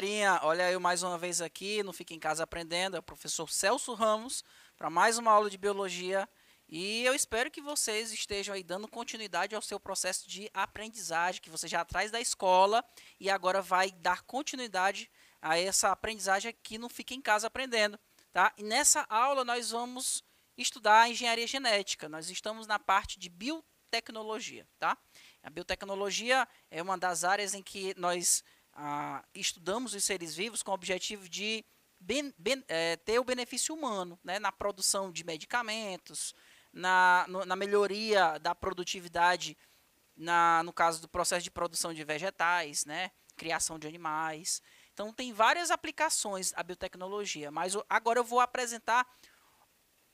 galerinha, olha eu mais uma vez aqui, não fica em casa aprendendo, é o professor Celso Ramos para mais uma aula de biologia e eu espero que vocês estejam aí dando continuidade ao seu processo de aprendizagem que você já traz da escola e agora vai dar continuidade a essa aprendizagem aqui não fica em casa aprendendo, tá? E nessa aula nós vamos estudar engenharia genética. Nós estamos na parte de biotecnologia, tá? A biotecnologia é uma das áreas em que nós ah, estudamos os seres vivos com o objetivo de ben, ben, é, ter o benefício humano né, na produção de medicamentos, na, no, na melhoria da produtividade, na, no caso do processo de produção de vegetais, né, criação de animais. Então, tem várias aplicações a biotecnologia, mas agora eu vou apresentar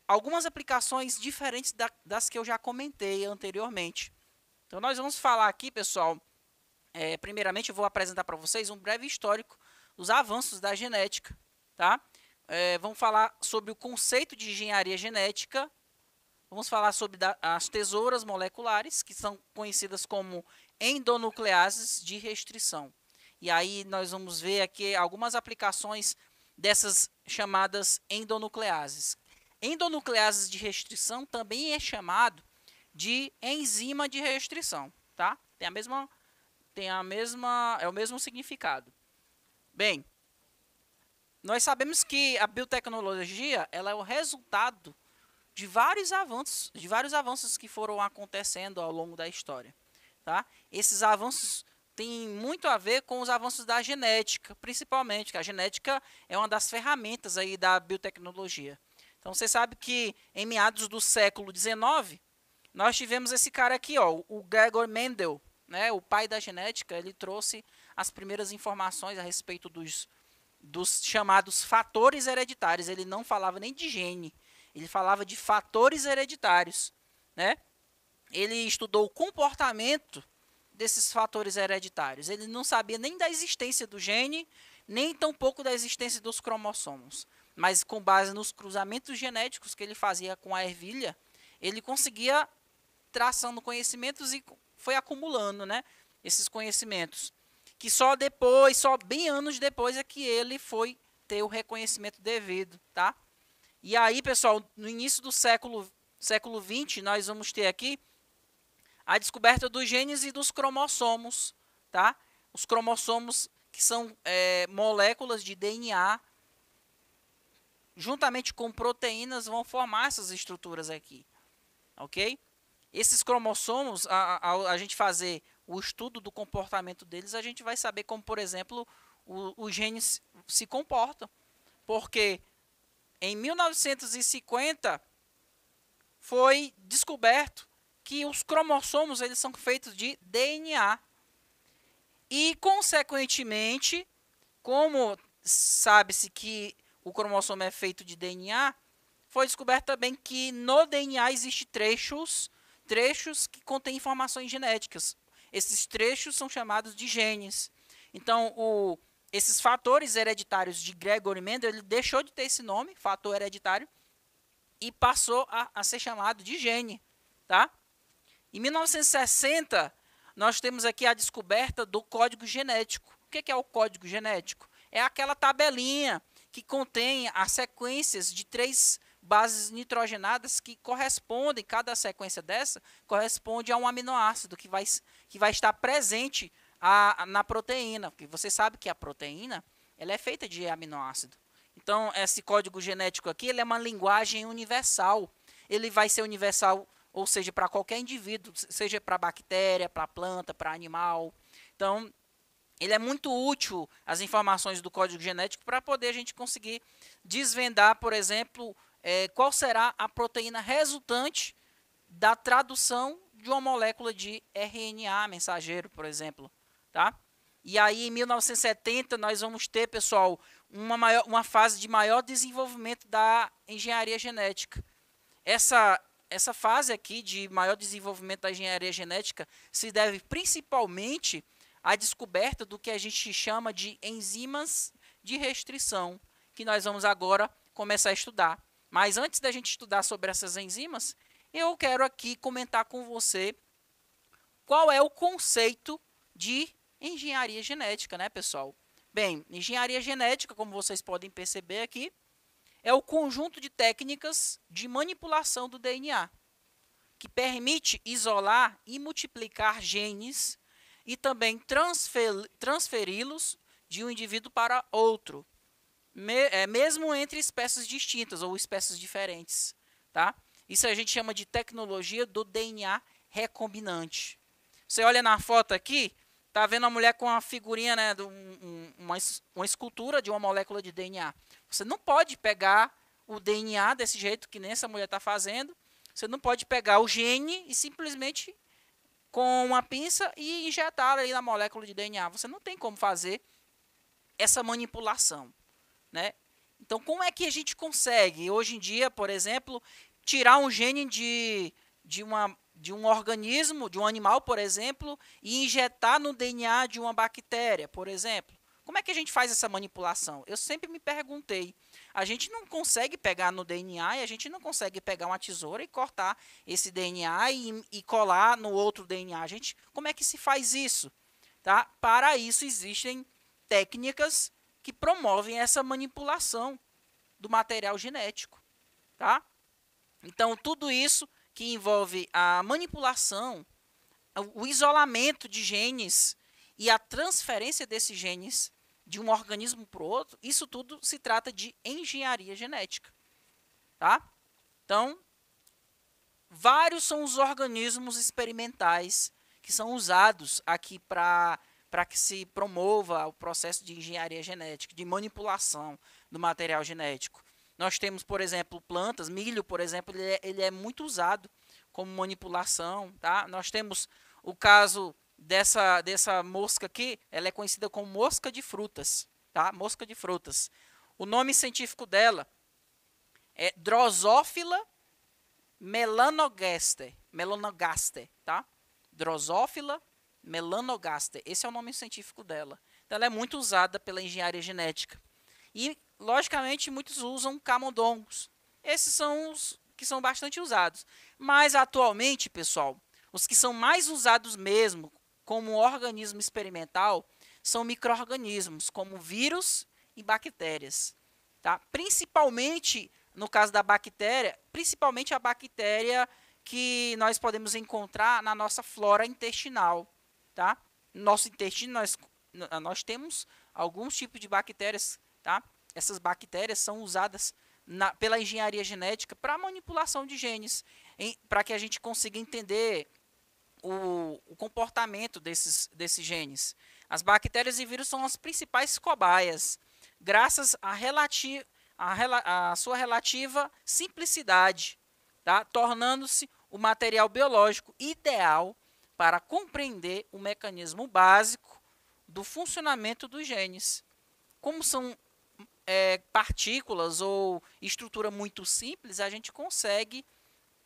algumas aplicações diferentes da, das que eu já comentei anteriormente. Então, nós vamos falar aqui, pessoal, é, primeiramente, eu vou apresentar para vocês um breve histórico dos avanços da genética. Tá? É, vamos falar sobre o conceito de engenharia genética. Vamos falar sobre da, as tesouras moleculares, que são conhecidas como endonucleases de restrição. E aí nós vamos ver aqui algumas aplicações dessas chamadas endonucleases. Endonucleases de restrição também é chamado de enzima de restrição, tá? Tem a mesma tem a mesma, é o mesmo significado. Bem, nós sabemos que a biotecnologia ela é o resultado de vários avanços, de vários avanços que foram acontecendo ao longo da história, tá? Esses avanços têm muito a ver com os avanços da genética, principalmente, que a genética é uma das ferramentas aí da biotecnologia. Então você sabe que em meados do século XIX nós tivemos esse cara aqui, ó, o Gregor Mendel, né, o pai da genética, ele trouxe as primeiras informações a respeito dos, dos chamados fatores hereditários. Ele não falava nem de gene, ele falava de fatores hereditários. Né? Ele estudou o comportamento desses fatores hereditários. Ele não sabia nem da existência do gene, nem tampouco da existência dos cromossomos. Mas com base nos cruzamentos genéticos que ele fazia com a ervilha, ele conseguia traçando conhecimentos e foi acumulando, né? Esses conhecimentos. Que só depois, só bem anos depois, é que ele foi ter o reconhecimento devido, tá? E aí, pessoal, no início do século século 20, nós vamos ter aqui a descoberta dos genes e dos cromossomos, tá? Os cromossomos que são é, moléculas de DNA, juntamente com proteínas, vão formar essas estruturas aqui, ok? esses cromossomos, a, a, a, gente fazer o estudo do comportamento deles, a gente vai saber como, por exemplo, o, os genes se comportam. Porque em 1950 foi descoberto que os cromossomos eles são feitos de DNA. E, consequentemente, como sabe-se que o cromossomo é feito de DNA, foi descoberto também que no DNA existem trechos trechos que contêm informações genéticas. Esses trechos são chamados de genes. Então, o, esses fatores hereditários de Gregory Mendel, ele deixou de ter esse nome, fator hereditário, e passou a, a ser chamado de gene. Tá? Em 1960, nós temos aqui a descoberta do código genético. O é que é o código genético? É aquela tabelinha que contém as sequências de três bases nitrogenadas que correspondem, cada sequência dessa corresponde a um aminoácido que vai, que vai estar presente a, na proteína, porque você sabe que a proteína ela é feita de aminoácido. Então, esse código genético aqui ele é uma linguagem universal. Ele vai ser universal, ou seja, para qualquer indivíduo, seja para bactéria, para planta, para animal. Então, ele é muito útil, as informações do código genético, para poder a gente conseguir desvendar, por exemplo, é, qual será a proteína resultante da tradução de uma molécula de RNA mensageiro, por exemplo, tá? E aí, em 1970, nós vamos ter, pessoal, uma, maior, uma fase de maior desenvolvimento da engenharia genética. Essa, essa fase aqui de maior desenvolvimento da engenharia genética se deve principalmente à descoberta do que a gente chama de enzimas de restrição, que nós vamos agora começar a estudar. Mas antes da gente estudar sobre essas enzimas, eu quero aqui comentar com você qual é o conceito de engenharia genética, né, pessoal? Bem, engenharia genética, como vocês podem perceber aqui, é o conjunto de técnicas de manipulação do DNA, que permite isolar e multiplicar genes e também transferi-los de um indivíduo para outro, me, é, mesmo entre espécies distintas ou espécies diferentes. Tá? Isso a gente chama de tecnologia do DNA recombinante. Você olha na foto aqui, tá vendo a mulher com uma figurinha, né, de um, uma, uma escultura de uma molécula de DNA. Você não pode pegar o DNA desse jeito que nem essa mulher está fazendo. Você não pode pegar o gene e simplesmente com uma pinça e injetar ali na molécula de DNA. Você não tem como fazer essa manipulação né? Então, como é que a gente consegue, hoje em dia, por exemplo, tirar um gene de, de, uma, de um organismo, de um animal, por exemplo, e injetar no DNA de uma bactéria, por exemplo? Como é que a gente faz essa manipulação? Eu sempre me perguntei. A gente não consegue pegar no DNA e a gente não consegue pegar uma tesoura e cortar esse DNA e, e colar no outro DNA. A gente, como é que se faz isso? Tá? Para isso existem técnicas que promovem essa manipulação do material genético, tá? Então, tudo isso que envolve a manipulação, o isolamento de genes e a transferência desses genes de um organismo para o outro, isso tudo se trata de engenharia genética, tá? Então, vários são os organismos experimentais que são usados aqui para para que se promova o processo de engenharia genética, de manipulação do material genético. Nós temos, por exemplo, plantas, milho, por exemplo, ele é, ele é muito usado como manipulação, tá? Nós temos o caso dessa, dessa mosca aqui, ela é conhecida como mosca de frutas, tá? Mosca de frutas. O nome científico dela é Drosófila melanogaster, melanogaster, tá? Drosófila melanogaster. Esse é o nome científico dela. Então, ela é muito usada pela engenharia genética. E, logicamente, muitos usam camundongos. Esses são os que são bastante usados. Mas, atualmente, pessoal, os que são mais usados mesmo como organismo experimental são micro-organismos, como vírus e bactérias. Tá? Principalmente, no caso da bactéria, principalmente a bactéria que nós podemos encontrar na nossa flora intestinal tá? Nosso intestino nós ah, nós temos alguns tipos de bactérias, tá? Essas bactérias são usadas na, pela engenharia genética para manipulação de genes, para que a gente consiga entender o, o comportamento desses, desses genes. As bactérias e vírus são as principais cobaias, graças à relati sua relativa simplicidade, tá? tornando-se o material biológico ideal para compreender o mecanismo básico do funcionamento dos genes. Como são é, partículas ou estrutura muito simples, a gente consegue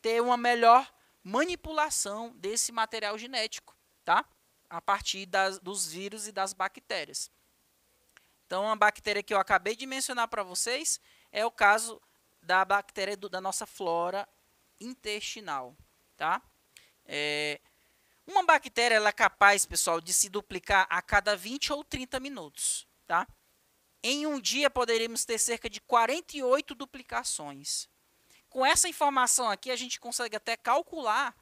ter uma melhor manipulação desse material genético, tá? A partir das, dos vírus e das bactérias. Então, a bactéria que eu acabei de mencionar para vocês é o caso da bactéria do, da nossa flora intestinal, tá? É, uma bactéria ela é capaz, pessoal, de se duplicar a cada 20 ou 30 minutos. Tá? Em um dia, poderíamos ter cerca de 48 duplicações. Com essa informação aqui, a gente consegue até calcular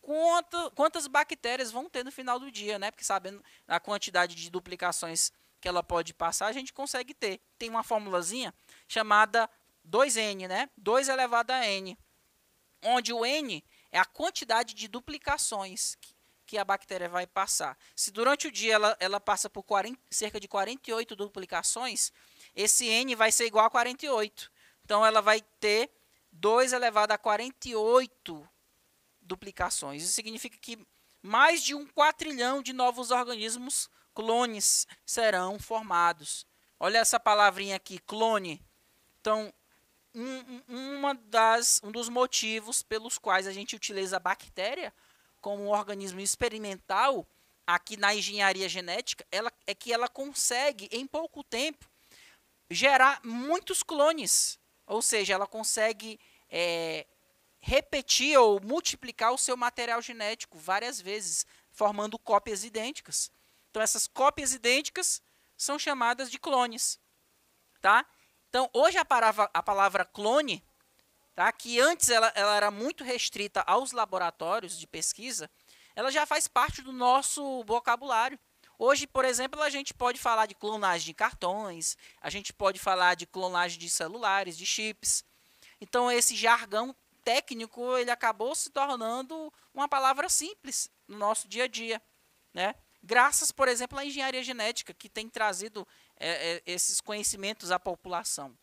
quanto, quantas bactérias vão ter no final do dia, né? Porque sabendo a quantidade de duplicações que ela pode passar, a gente consegue ter. Tem uma formulazinha chamada 2n, né? 2 elevado a n, onde o n é a quantidade de duplicações que a bactéria vai passar. Se durante o dia ela, ela passa por 40, cerca de 48 duplicações, esse N vai ser igual a 48. Então, ela vai ter 2 elevado a 48 duplicações. Isso significa que mais de um quatrilhão de novos organismos clones serão formados. Olha essa palavrinha aqui, clone. Então, um, uma das, um dos motivos pelos quais a gente utiliza a bactéria como um organismo experimental, aqui na engenharia genética, ela, é que ela consegue, em pouco tempo, gerar muitos clones. Ou seja, ela consegue é, repetir ou multiplicar o seu material genético várias vezes, formando cópias idênticas. Então, essas cópias idênticas são chamadas de clones. Tá? Então, hoje a palavra, a palavra clone tá? que antes ela, ela era muito restrita aos laboratórios de pesquisa, ela já faz parte do nosso vocabulário. Hoje, por exemplo, a gente pode falar de clonagem de cartões, a gente pode falar de clonagem de celulares, de chips. Então, esse jargão técnico ele acabou se tornando uma palavra simples no nosso dia a dia, né? Graças, por exemplo, à engenharia genética que tem trazido é, é, esses conhecimentos à população.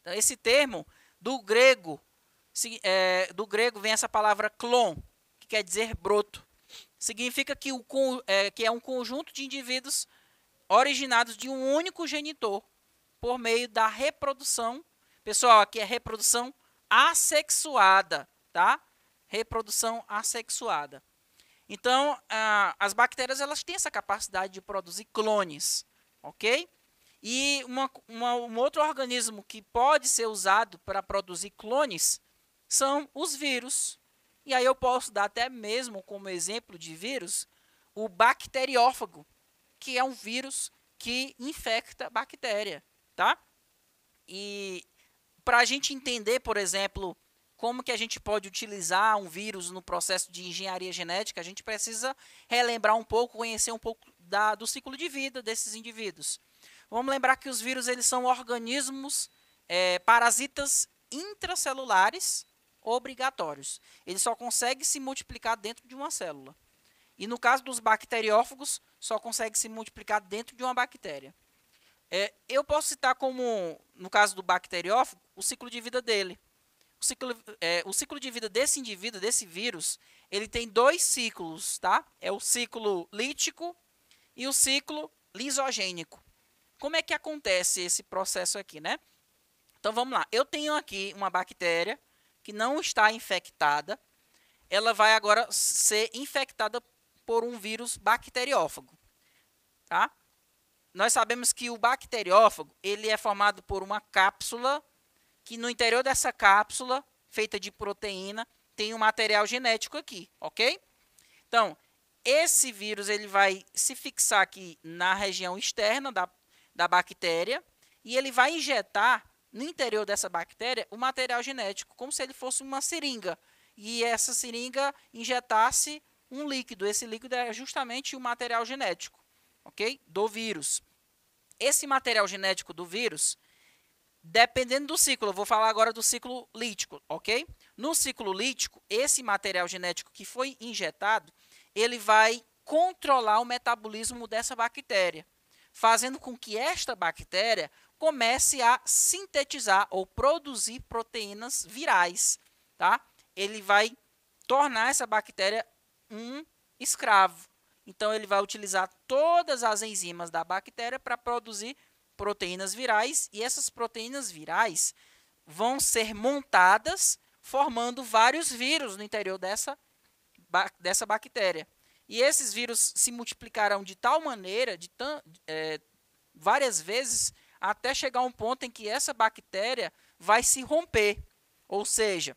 Então, esse termo do grego, é, do grego vem essa palavra clon, que quer dizer broto. Significa que, o, é, que é um conjunto de indivíduos originados de um único genitor por meio da reprodução. Pessoal, aqui é reprodução assexuada, tá? Reprodução assexuada. Então, ah, as bactérias elas têm essa capacidade de produzir clones, ok? E uma, uma, um outro organismo que pode ser usado para produzir clones são os vírus. E aí eu posso dar até mesmo como exemplo de vírus o bacteriófago, que é um vírus que infecta bactéria, tá? E para a gente entender, por exemplo, como que a gente pode utilizar um vírus no processo de engenharia genética, a gente precisa relembrar um pouco, conhecer um pouco da, do ciclo de vida desses indivíduos. Vamos lembrar que os vírus eles são organismos é, parasitas intracelulares obrigatórios. Ele só consegue se multiplicar dentro de uma célula. E no caso dos bacteriófagos, só consegue se multiplicar dentro de uma bactéria. É, eu posso citar como, no caso do bacteriófago, o ciclo de vida dele. O ciclo, é, o ciclo de vida desse indivíduo, desse vírus, ele tem dois ciclos, tá? É o ciclo lítico e o ciclo lisogênico. Como é que acontece esse processo aqui, né? Então vamos lá. Eu tenho aqui uma bactéria que não está infectada. Ela vai agora ser infectada por um vírus bacteriófago, tá? Nós sabemos que o bacteriófago, ele é formado por uma cápsula que no interior dessa cápsula, feita de proteína, tem um material genético aqui, OK? Então, esse vírus ele vai se fixar aqui na região externa da, da bactéria e ele vai injetar no interior dessa bactéria o material genético, como se ele fosse uma seringa. E essa seringa injetasse um líquido. Esse líquido é justamente o material genético, ok? Do vírus. Esse material genético do vírus, dependendo do ciclo, eu vou falar agora do ciclo lítico, ok? No ciclo lítico, esse material genético que foi injetado, ele vai controlar o metabolismo dessa bactéria fazendo com que esta bactéria comece a sintetizar ou produzir proteínas virais, tá? Ele vai tornar essa bactéria um escravo. Então ele vai utilizar todas as enzimas da bactéria para produzir proteínas virais e essas proteínas virais vão ser montadas formando vários vírus no interior dessa dessa bactéria. E esses vírus se multiplicarão de tal maneira, de tão, é, várias vezes, até chegar um ponto em que essa bactéria vai se romper. Ou seja,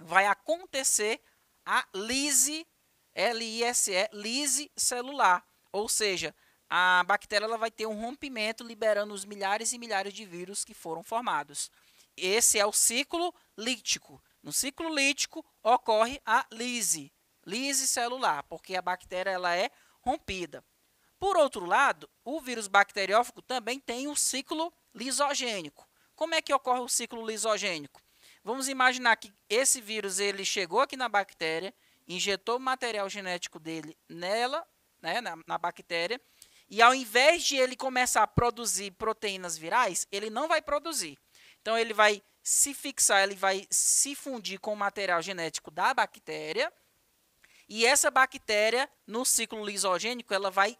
vai acontecer a lise, L-I-S-E, lise celular. Ou seja, a bactéria ela vai ter um rompimento, liberando os milhares e milhares de vírus que foram formados. Esse é o ciclo lítico. No ciclo lítico ocorre a lise lise celular, porque a bactéria ela é rompida. Por outro lado, o vírus bacteriófago também tem um ciclo lisogênico. Como é que ocorre o ciclo lisogênico? Vamos imaginar que esse vírus ele chegou aqui na bactéria, injetou o material genético dele nela, né, na, na bactéria, e ao invés de ele começar a produzir proteínas virais, ele não vai produzir. Então ele vai se fixar, ele vai se fundir com o material genético da bactéria e essa bactéria, no ciclo lisogênico, ela vai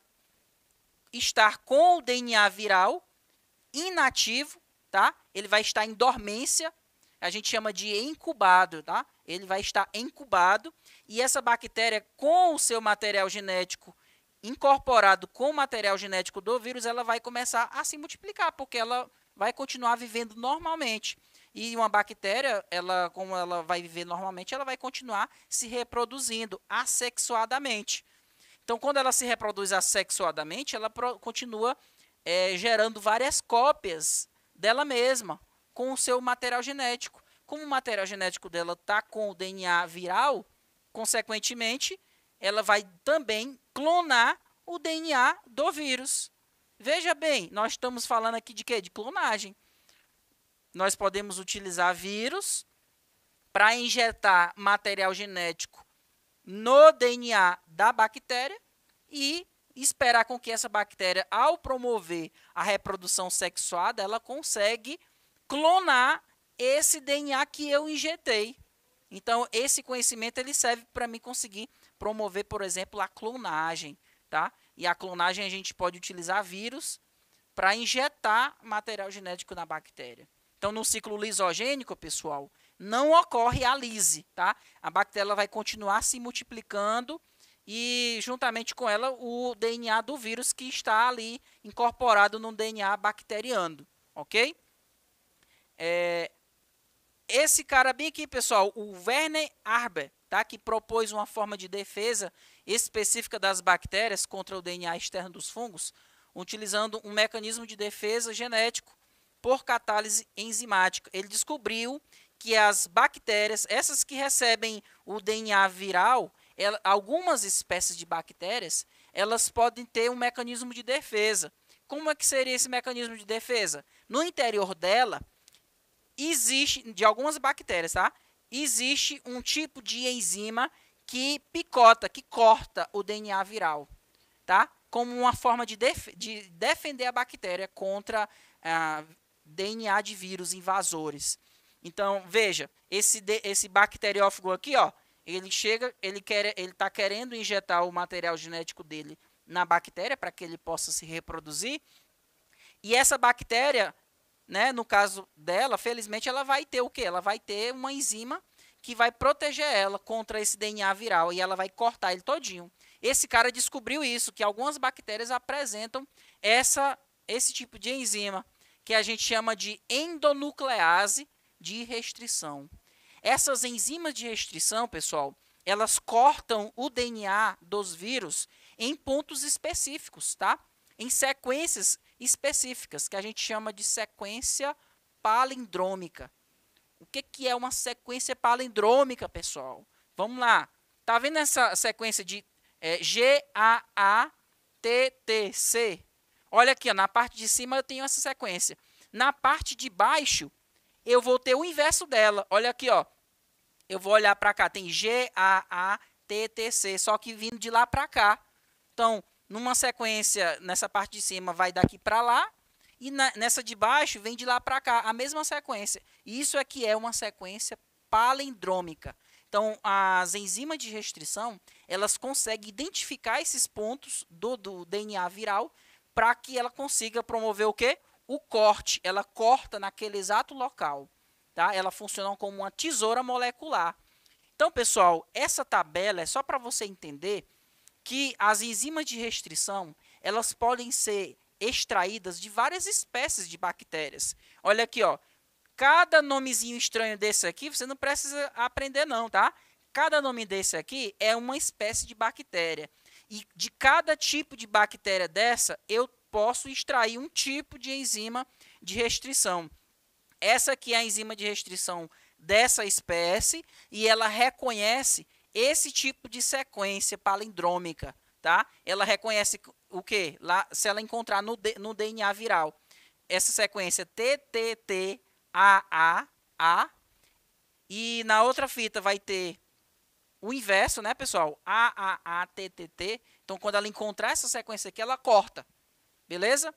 estar com o DNA viral inativo, tá? Ele vai estar em dormência, a gente chama de incubado, tá? Ele vai estar incubado e essa bactéria com o seu material genético incorporado com o material genético do vírus, ela vai começar a se multiplicar, porque ela vai continuar vivendo normalmente. E uma bactéria, ela, como ela vai viver normalmente, ela vai continuar se reproduzindo assexuadamente. Então, quando ela se reproduz assexuadamente, ela continua é, gerando várias cópias dela mesma com o seu material genético. Como o material genético dela está com o DNA viral, consequentemente, ela vai também clonar o DNA do vírus. Veja bem, nós estamos falando aqui de quê? De clonagem nós podemos utilizar vírus para injetar material genético no DNA da bactéria e esperar com que essa bactéria, ao promover a reprodução sexuada, ela consegue clonar esse DNA que eu injetei. Então, esse conhecimento ele serve para mim conseguir promover, por exemplo, a clonagem, tá? E a clonagem a gente pode utilizar vírus para injetar material genético na bactéria. Então, no ciclo lisogênico, pessoal, não ocorre a lise, tá? A bactéria vai continuar se multiplicando e, juntamente com ela, o DNA do vírus que está ali incorporado no DNA bacteriano, ok? É, esse cara bem aqui, pessoal, o Werner Arber, tá? que propôs uma forma de defesa específica das bactérias contra o DNA externo dos fungos, utilizando um mecanismo de defesa genético por catálise enzimática. Ele descobriu que as bactérias, essas que recebem o DNA viral, ela, algumas espécies de bactérias, elas podem ter um mecanismo de defesa. Como é que seria esse mecanismo de defesa? No interior dela, existe, de algumas bactérias, tá? Existe um tipo de enzima que picota, que corta o DNA viral, tá? Como uma forma de, def de defender a bactéria contra ah, DNA de vírus invasores. Então, veja, esse, esse bacteriófago aqui, ó, ele chega, ele quer, ele está querendo injetar o material genético dele na bactéria para que ele possa se reproduzir. E essa bactéria, né, no caso dela, felizmente ela vai ter o quê? Ela vai ter uma enzima que vai proteger ela contra esse DNA viral e ela vai cortar ele todinho. Esse cara descobriu isso, que algumas bactérias apresentam essa, esse tipo de enzima que a gente chama de endonuclease de restrição. Essas enzimas de restrição, pessoal, elas cortam o DNA dos vírus em pontos específicos, tá? Em sequências específicas, que a gente chama de sequência palindrômica. O que, que é uma sequência palindrômica, pessoal? Vamos lá. Tá vendo essa sequência de é, G, A, A, T, T, C? Olha aqui, ó, na parte de cima eu tenho essa sequência. Na parte de baixo, eu vou ter o inverso dela. Olha aqui, ó. Eu vou olhar para cá, tem G, A, A, T, T, C, só que vindo de lá para cá. Então, numa sequência, nessa parte de cima vai daqui para lá, e na, nessa de baixo vem de lá para cá, a mesma sequência. Isso é que é uma sequência palindrômica. Então, as enzimas de restrição, elas conseguem identificar esses pontos do, do DNA viral para que ela consiga promover o quê? O corte. Ela corta naquele exato local. Tá? Ela funciona como uma tesoura molecular. Então, pessoal, essa tabela é só para você entender que as enzimas de restrição, elas podem ser extraídas de várias espécies de bactérias. Olha aqui, ó. Cada nomezinho estranho desse aqui, você não precisa aprender não, tá? Cada nome desse aqui é uma espécie de bactéria. E de cada tipo de bactéria dessa, eu posso extrair um tipo de enzima de restrição. Essa aqui é a enzima de restrição dessa espécie e ela reconhece esse tipo de sequência palindrômica, tá? Ela reconhece o que? Lá, se ela encontrar no, no DNA viral essa sequência TTTAAA e na outra fita vai ter o inverso, né, pessoal? A, A, A, T, T, T. Então, quando ela encontrar essa sequência aqui, ela corta. Beleza?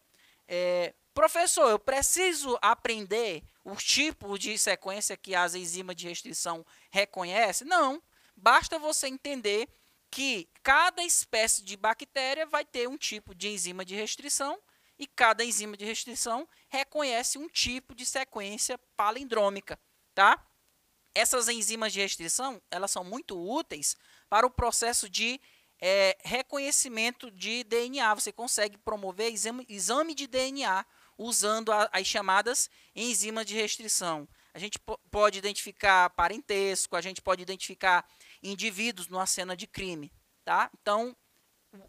É, professor, eu preciso aprender o tipo de sequência que as enzimas de restrição reconhecem? Não. Basta você entender que cada espécie de bactéria vai ter um tipo de enzima de restrição e cada enzima de restrição reconhece um tipo de sequência palindrômica, tá? Essas enzimas de restrição, elas são muito úteis para o processo de é, reconhecimento de DNA. Você consegue promover exame, exame de DNA usando a, as chamadas enzimas de restrição. A gente pode identificar parentesco, a gente pode identificar indivíduos numa cena de crime. Tá? Então,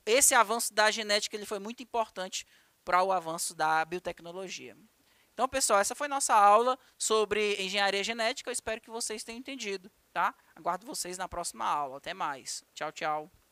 esse avanço da genética ele foi muito importante para o avanço da biotecnologia. Então, pessoal, essa foi nossa aula sobre engenharia genética. Eu espero que vocês tenham entendido, tá? Aguardo vocês na próxima aula. Até mais. Tchau, tchau.